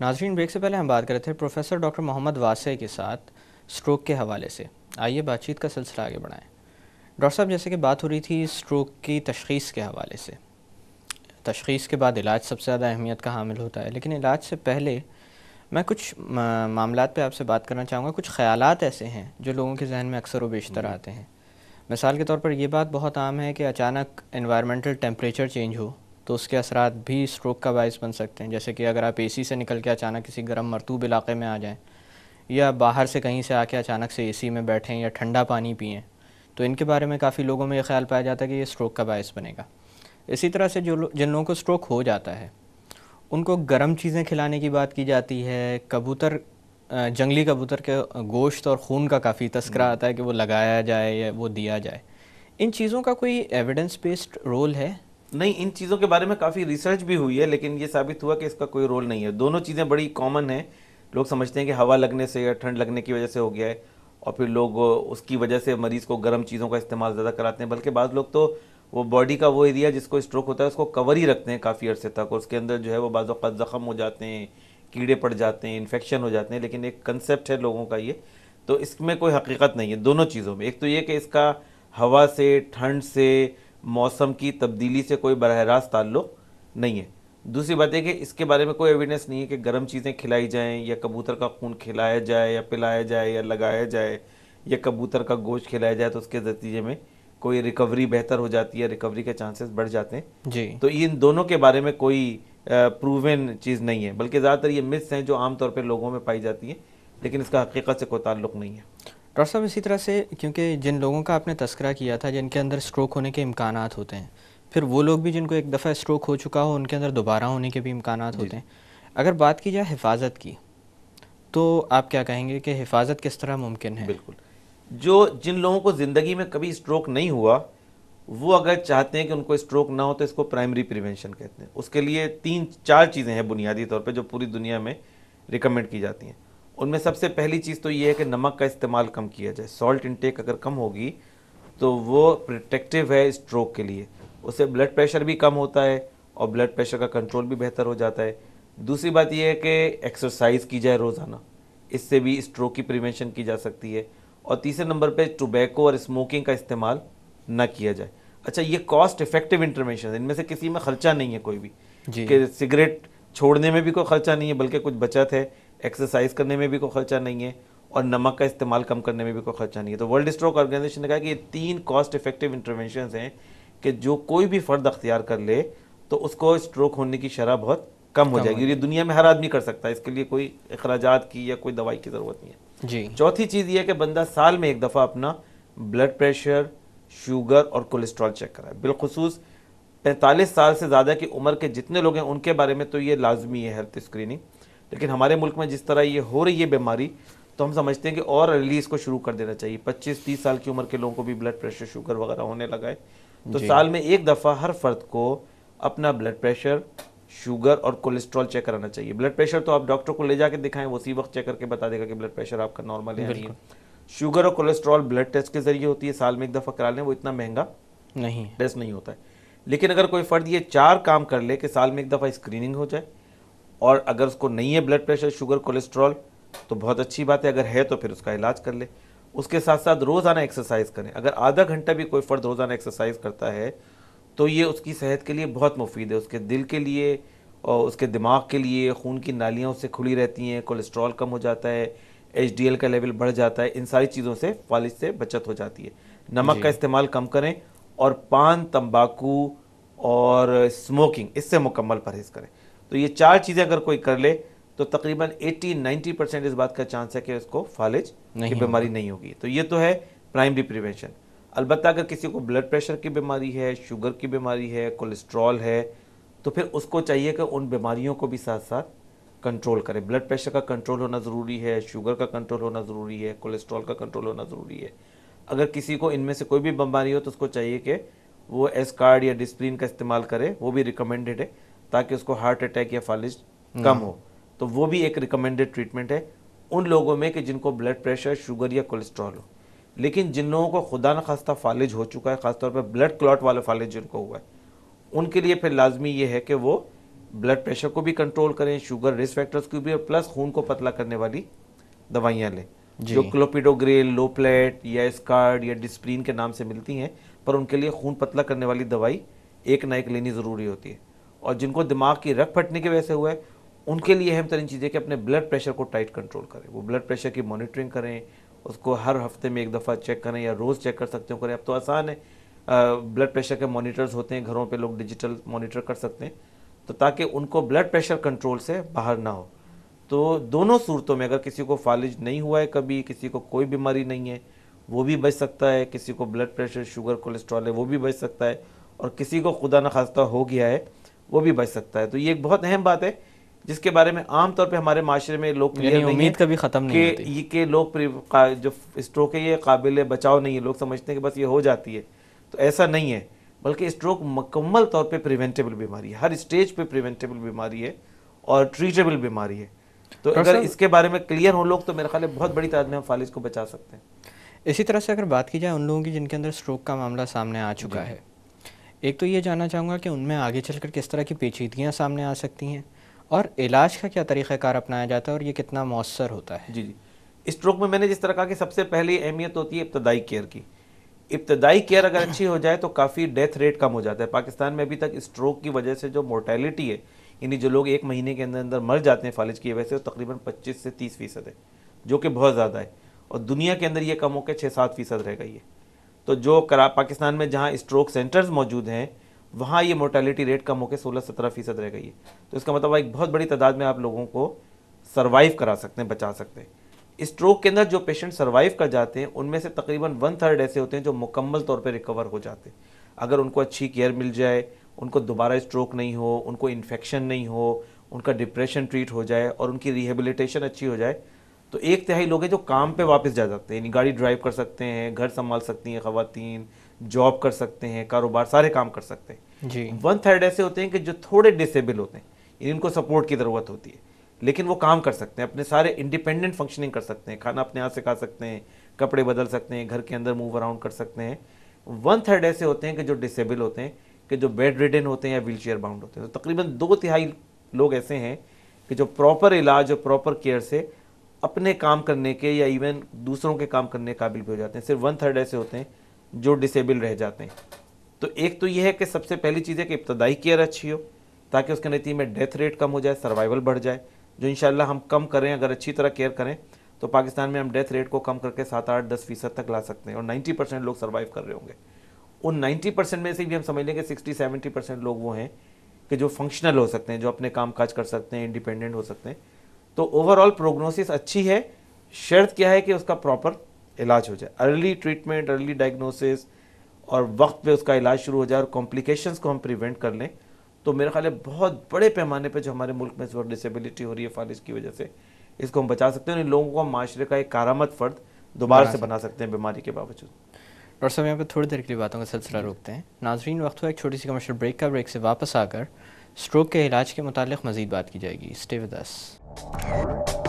नाजरीन ब्रेक से पहले हम बात कर रहे थे प्रोफेसर डॉक्टर मोहम्मद वासे के साथ स्ट्रोक के हवाले से आइए बातचीत का सिलसिला आगे बढ़ाएं डॉक्टर साहब जैसे कि बात हो रही थी स्ट्रोक की तशखीस के हवाले से तशखीस के बाद इलाज सबसे ज़्यादा अहमियत का हामिल होता है लेकिन इलाज से पहले मैं कुछ मामला पे आपसे बात करना चाहूँगा कुछ ख्याल ऐसे हैं जो लोगों के जहन में अक्सर व बेशतर आते हैं मिसाल के तौर पर यह बात बहुत आम है कि अचानक इन्वायरमेंटल टेम्परेचर चेंज हो तो उसके असरा भी स्ट्रोक का बायस बन सकते हैं जैसे कि अगर आप एसी से निकल के अचानक किसी गर्म मरतूब इलाके में आ जाएं या बाहर से कहीं से आके अचानक से एसी में बैठें या ठंडा पानी पिएँ तो इनके बारे में काफ़ी लोगों में ये ख्याल पाया जाता है कि ये स्ट्रोक का बायस बनेगा इसी तरह से जो लो, जिन लोगों को स्ट्रोक हो जाता है उनको गर्म चीज़ें खिलाने की बात की जाती है कबूतर जंगली कबूतर के गोश्त और खून का काफ़ी तस्करा हम्म। आता है कि वो लगाया जाए या वो दिया जाए इन चीज़ों का कोई एविडेंस बेस्ड रोल है नहीं इन चीज़ों के बारे में काफ़ी रिसर्च भी हुई है लेकिन ये साबित हुआ कि इसका कोई रोल नहीं है दोनों चीज़ें बड़ी कॉमन है लोग समझते हैं कि हवा लगने से या ठंड लगने की वजह से हो गया है और फिर लोग उसकी वजह से मरीज़ को गर्म चीज़ों का इस्तेमाल ज़्यादा कराते हैं बल्कि बाद लोग तो वो बॉडी का वो एरिया जिसको स्ट्रोक होता है उसको कवर ही रखते हैं काफ़ी अर्से तक और उसके अंदर जो है वो बाद ज़ख़म हो जाते हैं कीड़े पड़ जाते हैं इन्फेक्शन हो जाते हैं लेकिन एक कंसेप्ट है लोगों का ये तो इसमें कोई हकीकत नहीं है दोनों चीज़ों में एक तो ये कि इसका हवा से ठंड से मौसम की तब्दीली से कोई बरह रास्त ताल्लुक नहीं है दूसरी बात यह कि इसके बारे में कोई एविडेंस नहीं है कि गर्म चीज़ें खिलाई जाएं या कबूतर का खून खिलाया जाए या पिलाया जाए या लगाया जाए या कबूतर का गोश्त खिलाया जाए तो उसके नतीजे में कोई रिकवरी बेहतर हो जाती है रिकवरी के चांसेस बढ़ जाते हैं जी तो इन दोनों के बारे में कोई प्रूवन चीज़ नहीं है बल्कि ज़्यादातर ये मिथ्स हैं जो आमतौर पर लोगों में पाई जाती हैं लेकिन इसका हकीकत से कोई ताल्लुक नहीं है डॉक्टर साहब इसी तरह से क्योंकि जिन लोगों का आपने तस्करा किया था जिनके अंदर स्ट्रोक होने के इम्कान होते हैं फिर वो लोग भी जिनको एक दफ़ा स्ट्रोक हो चुका हो उनके अंदर दोबारा होने के भी इम्कान होते हैं अगर बात की जाए हिफाजत की तो आप क्या कहेंगे कि हिफाजत किस तरह मुमकिन है बिल्कुल जो जिन लोगों को ज़िंदगी में कभी स्ट्रोक नहीं हुआ वो अगर चाहते हैं कि उनको स्ट्रोक ना हो तो इसको प्राइमरी प्रिवेंशन कहते हैं उसके लिए तीन चार चीज़ें हैं बुनियादी तौर पर जो पूरी दुनिया में रिकमेंड की जाती हैं उनमें सबसे पहली चीज़ तो ये है कि नमक का इस्तेमाल कम किया जाए सॉल्ट इनटेक अगर कम होगी तो वो प्रोटेक्टिव है स्ट्रोक के लिए उससे ब्लड प्रेशर भी कम होता है और ब्लड प्रेशर का कंट्रोल भी बेहतर हो जाता है दूसरी बात यह है कि एक्सरसाइज की जाए रोज़ाना इससे भी स्ट्रोक की प्रिवेंशन की जा सकती है और तीसरे नंबर पर टोबैको और स्मोकिंग का इस्तेमाल ना किया जाए अच्छा ये कॉस्ट इफेक्टिव इंटरवेंशन इनमें से किसी में खर्चा नहीं है कोई भी कि सिगरेट छोड़ने में भी कोई खर्चा नहीं है बल्कि कुछ बचत है एक्सरसाइज करने में भी कोई खर्चा नहीं है और नमक का इस्तेमाल कम करने में भी कोई खर्चा नहीं है तो वर्ल्ड स्ट्रोक ऑर्गेनाइजेशन ने कहा कि ये तीन कॉस्ट इफेक्टिव इंटरवेंशन हैं कि जो कोई भी फ़र्द अख्तियार कर ले तो उसको स्ट्रोक होने की शरह बहुत कम हो जाएगी और ये दुनिया में हर आदमी कर सकता है इसके लिए कोई अखराज की या कोई दवाई की ज़रूरत नहीं है जी चौथी चीज़ ये है कि बंदा साल में एक दफ़ा अपना ब्लड प्रेशर शुगर और कोलेस्ट्रॉल चेक कराए बिलखसूस पैंतालीस साल से ज़्यादा की उम्र के जितने लोग हैं उनके बारे में तो ये लाजमी है हेल्थ स्क्रीनिंग लेकिन हमारे मुल्क में जिस तरह ये हो रही है बीमारी तो हम समझते हैं कि और अर्ली इसको शुरू कर देना चाहिए 25-30 साल की उम्र के लोगों को भी ब्लड प्रेशर शुगर वगैरह होने लगा है तो साल में एक दफ़ा हर फर्द को अपना ब्लड प्रेशर शुगर और कोलेस्ट्रॉल चेक कराना चाहिए ब्लड प्रेशर तो आप डॉक्टर को ले जाके दिखाएं वो उसी वक्त चेक करके बता देगा कि ब्लड प्रेशर आपका नॉर्मल है नहीं शुगर और कोलेस्ट्रॉल ब्लड टेस्ट के जरिए होती है साल में एक दफ़ा करा लें वो इतना महंगा नहीं टेस्ट नहीं होता है लेकिन अगर कोई फर्द ये चार काम कर ले कि साल में एक दफ़ा स्क्रीनिंग हो जाए और अगर उसको नहीं है ब्लड प्रेशर शुगर कोलेस्ट्रॉल तो बहुत अच्छी बात है अगर है तो फिर उसका इलाज कर ले उसके साथ साथ रोज़ाना एक्सरसाइज करें अगर आधा घंटा भी कोई फ़र्द रोज़ाना एक्सरसाइज करता है तो ये उसकी सेहत के लिए बहुत मुफीद है उसके दिल के लिए और उसके दिमाग के लिए खून की नालियाँ उससे खुली रहती हैं कोलेस्ट्रॉल कम हो जाता है एच का लेवल बढ़ जाता है इन सारी चीज़ों से फालिश से बचत हो जाती है नमक का इस्तेमाल कम करें और पान तम्बाकू और स्मोकिंग इससे मुकम्मल परहेज़ करें तो ये चार चीज़ें अगर कोई कर ले तो तकरीबन 80-90 परसेंट इस बात का चांस है कि उसको फालिज की बीमारी नहीं होगी तो ये तो है प्राइमरी प्रिवेंशन अलबत्त अगर किसी को ब्लड प्रेशर की बीमारी है शुगर की बीमारी है कोलेस्ट्रॉल है तो फिर उसको चाहिए कि उन बीमारियों को भी साथ साथ कंट्रोल करें ब्लड प्रेशर का कंट्रोल होना ज़रूरी है शुगर का कंट्रोल होना ज़रूरी है कोलेस्ट्रॉल का कंट्रोल होना ज़रूरी है अगर किसी को इनमें से कोई भी बीमारी हो तो उसको चाहिए कि वो एस कार्ड या डिस्प्लिन का इस्तेमाल करे वो भी रिकमेंडेड है ताकि उसको हार्ट अटैक या फालिज हम्म। कम हो तो वो भी एक रिकमेंडेड ट्रीटमेंट है उन लोगों में कि जिनको ब्लड प्रेशर शुगर या कोलेस्ट्रॉल हो लेकिन जिन लोगों को खुदा न खास्ता फालिज हो चुका है ख़ासतौर पर ब्लड क्लॉट वाला फालिज जिनको हुआ है उनके लिए फिर लाजमी ये है कि वो ब्लड प्रेशर को भी कंट्रोल करें शुगर रिस्क फैक्टर्स को भी और प्लस खून को पतला करने वाली दवाइयाँ लें जो क्लोपिडोग्रेल लोपलेट या स्कार्ड या डिस्प्रीन के नाम से मिलती हैं पर उनके लिए खून पतला करने वाली दवाई एक ना एक लेनी ज़रूरी होती है और जिनको दिमाग की रख फटने की वजह से हुआ है उनके लिए अहम तरीन चीज़ें कि अपने ब्लड प्रेशर को टाइट कंट्रोल करें वो ब्लड प्रेशर की मॉनिटरिंग करें उसको हर हफ्ते में एक दफ़ा चेक करें या रोज़ चेक कर सकते हो करें अब तो आसान है ब्लड प्रेशर के मॉनिटर्स होते हैं घरों पे लोग डिजिटल मॉनिटर कर सकते हैं तो ताकि उनको ब्लड प्रेशर कंट्रोल से बाहर ना हो तो दोनों सूरतों में अगर किसी को फालिज नहीं हुआ है कभी किसी को कोई बीमारी नहीं है वो भी बच सकता है किसी को ब्लड प्रेशर शुगर कोलेस्ट्रॉल है वो भी बच सकता है और किसी को खुदा न खास्ता हो गया है वो भी बच सकता है तो ये एक बहुत अहम बात है जिसके बारे में आमतौर पे हमारे माशरे में लोग उम्मीद कभी खत्म नहीं होती ये के लोग जो स्ट्रोक है ये काबिल बचाव नहीं है लोग समझते हैं कि बस ये हो जाती है तो ऐसा नहीं है बल्कि स्ट्रोक मुकम्मल तौर पे प्रिवेंटेबल बीमारी है हर स्टेज पे प्रिवेंटेबल बीमारी है और ट्रीटेबल बीमारी है तो अगर इसके बारे में क्लियर हो लोग तो मेरे ख्याल बहुत बड़ी तादाद में हम फालिज को बचा सकते हैं इसी तरह से अगर बात की जाए उन लोगों की जिनके अंदर स्ट्रोक का मामला सामने आ चुका है एक तो ये जानना चाहूँगा कि उनमें आगे चलकर किस तरह की पेचीदगियाँ सामने आ सकती हैं और इलाज का क्या तरीक़ाकार अपनाया जाता है और ये कितना मौसर होता है जी जी स्ट्रोक में मैंने जिस तरह कहा कि सबसे पहली अहमियत होती है इब्तदाई केयर की इब्तदाई केयर अगर अच्छी हो जाए तो काफ़ी डेथ रेट कम हो जाता है पाकिस्तान में अभी तक स्ट्रोक की वजह से जो मोर्टेलिटी है यानी जो लोग एक महीने के अंदर अंदर मर जाते हैं फालिज की वजह से वो तकरीबन पच्चीस से तीस फीसद है जो कि बहुत ज़्यादा है और दुनिया के अंदर ये कम होकर छः सात फीसद रह गई है तो जो करा पाकिस्तान में जहाँ स्ट्रोक सेंटर्स मौजूद हैं वहाँ ये मोर्टेलिटी रेट कम होकर सोलह सत्रह फीसद रह गई है तो इसका मतलब एक बहुत बड़ी तादाद में आप लोगों को सर्वाइव करा सकते हैं बचा सकते हैं स्ट्रोक के अंदर जो पेशेंट सर्वाइव कर जाते हैं उनमें से तकरीबन वन थर्ड ऐसे होते हैं जो मुकम्मल तौर पर रिकवर हो जाते हैं अगर उनको अच्छी केयर मिल जाए उनको दोबारा स्ट्रोक नहीं हो उनको इन्फेक्शन नहीं हो उनका डिप्रेशन ट्रीट हो जाए और उनकी रिहेबिलिटेशन अच्छी हो जाए तो एक तिहाई लोग हैं जो काम पे वापस जा सकते हैं यानी गाड़ी ड्राइव कर सकते हैं घर संभाल सकती हैं खातन जॉब कर सकते हैं कारोबार सारे काम कर सकते हैं जी वन थर्ड ऐसे होते हैं कि जो थोड़े डिसेबल होते हैं इनको सपोर्ट की ज़रूरत होती है लेकिन वो काम कर सकते हैं अपने सारे इंडिपेंडेंट फंक्शनिंग कर सकते हैं खाना अपने हाथ से खा सकते हैं कपड़े बदल सकते हैं घर के अंदर मूव अराउंड कर सकते हैं वन थर्ड ऐसे होते हैं कि जो डिसेबल होते हैं कि जो बेड रिडन होते हैं या व्हील चेयर बाउंड होते हैं तो तकरीबन दो तिहाई लोग ऐसे हैं कि जो प्रॉपर इलाज और प्रॉपर केयर से अपने काम करने के या इवन दूसरों के काम करने के काबिल भी हो जाते हैं सिर्फ वन थर्ड ऐसे होते हैं जो डिसेबल रह जाते हैं तो एक तो यह है कि सबसे पहली चीज़ है कि इब्तदाई केयर अच्छी हो ताकि उसके नतीजे में डेथ रेट कम हो जाए सर्वाइवल बढ़ जाए जो इन हम कम करें अगर अच्छी तरह केयर करें तो पाकिस्तान में हम डेथ रेट को कम करके सात आठ दस फीसद तक ला सकते हैं और नाइन्टी परसेंट लोग सर्वाइव कर रहे होंगे उन नाइन्टी परसेंट में से भी हम समझ लें कि सिक्सटी सेवेंटी परसेंट लोग वो हैं कि जो फंक्शनल हो सकते हैं जो अपने काम काज कर सकते हैं इंडिपेंडेंट हो सकते हैं तो ओवरऑल प्रोग्नोसिस अच्छी है शर्त क्या है कि उसका प्रॉपर इलाज हो जाए अर्ली ट्रीटमेंट अर्ली डायग्नोसिस और वक्त पे उसका इलाज शुरू हो जाए और कॉम्प्लिकेशंस को हम प्रिवेंट कर लें तो मेरा ख्याल है बहुत बड़े पैमाने पे जो हमारे मुल्क में इस वक्त डिसेबिलिटी हो रही है फारिश की वजह से इसको हम बचा सकते हैं इन लोगों को माशरे का एक कारामद फ़र्द दोबारा से बना सकते हैं बीमारी के बावजूद डॉक्टर साहब यहाँ पर थोड़ी देर के लिए बातों का सिलसिला रोकते हैं नाजरीन वक्त हुआ एक छोटी सी कमर्शियल ब्रेक का ब्रेक से वापस आकर स्ट्रोक के इलाज के मुतालिक मज़ीद बात की जाएगी स्टे विद अस